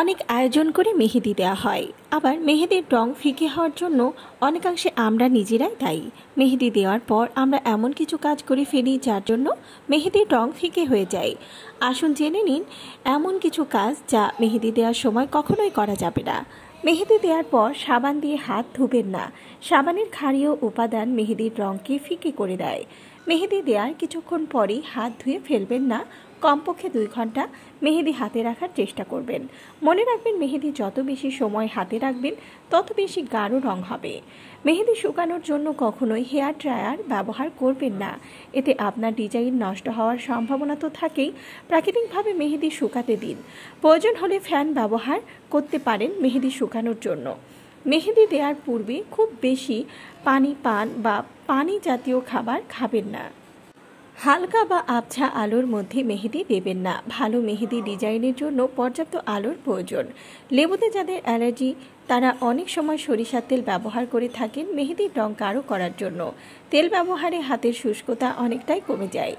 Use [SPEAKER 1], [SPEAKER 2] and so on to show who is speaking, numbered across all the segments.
[SPEAKER 1] অনেক আয়োজন করে মেহেদি দেওয়া হয় আবার মেহেদির রং ফিকে হওয়ার জন্য অনেকাংশে আমরা নিজেরাই দায়ী মেহেদি দেওয়ার পর আমরা এমন কিছু কাজ করে ফেলি যার জন্য মেহেদির রং ফিকে হয়ে যায় আসুন জেনে নিন এমন কিছু কাজ যা মেহেদি দেওয়ার সময় কখনোই করা যাবে না মেহেদি দেওয়ার পর সাবান দিয়ে হাত ধুবেন না সাবানের ক্ষারীয় উপাদান মেহেদির রঙকে ফিকে করে দেয় মেহেদি দেওয়ার কিছুক্ষণ পরই হাত ধুয়ে ফেলবেন না কমপক্ষে দুই ঘন্টা মেহেদি হাতে রাখার চেষ্টা করবেন মনে রাখবেন মেহেদি যত বেশি সময় হাতে রাখবেন তত বেশি গাঢ় রং হবে মেহেদি শুকানোর জন্য কখনোই হেয়ার ড্রায়ার ব্যবহার করবেন না এতে আপনার ডিজাইন নষ্ট হওয়ার সম্ভাবনা তো থাকেই প্রাকৃতিকভাবে মেহেদি শুকাতে দিন প্রয়োজন হলে ফ্যান ব্যবহার করতে পারেন মেহেদি শুকানোর জন্য মেহেদি দেওয়ার পূর্বে খুব বেশি পানি পান বা পানি জাতীয় খাবার খাবেন না হালকা বা আবছা আলোর মধ্যে মেহেদি দেবেন না ভালো মেহেদি ডিজাইনের জন্য পর্যাপ্ত আলোর প্রয়োজন লেবুতে যাদের অ্যালার্জি তারা অনেক সময় সরিষার তেল ব্যবহার করে থাকেন মেহেদির রং গাঢ় করার জন্য তেল ব্যবহারে হাতের শুষ্কতা অনেকটাই কমে যায়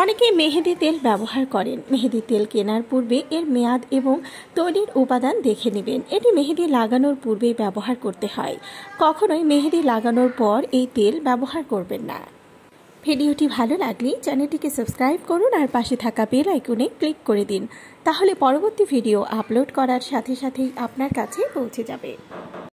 [SPEAKER 1] অনেকে মেহেদি তেল ব্যবহার করেন মেহেদি তেল কেনার পূর্বে এর মেয়াদ এবং তৈরির উপাদান দেখে নেবেন এটি মেহেদি লাগানোর পূর্বেই ব্যবহার করতে হয় কখনোই মেহেদি লাগানোর পর এই তেল ব্যবহার করবেন না ভিডিওটি ভালো লাগলে চ্যানেলটিকে সাবস্ক্রাইব করুন আর পাশে থাকা বেল আইকনে ক্লিক করে দিন তাহলে পরবর্তী ভিডিও আপলোড করার সাথে সাথেই আপনার কাছে পৌঁছে যাবে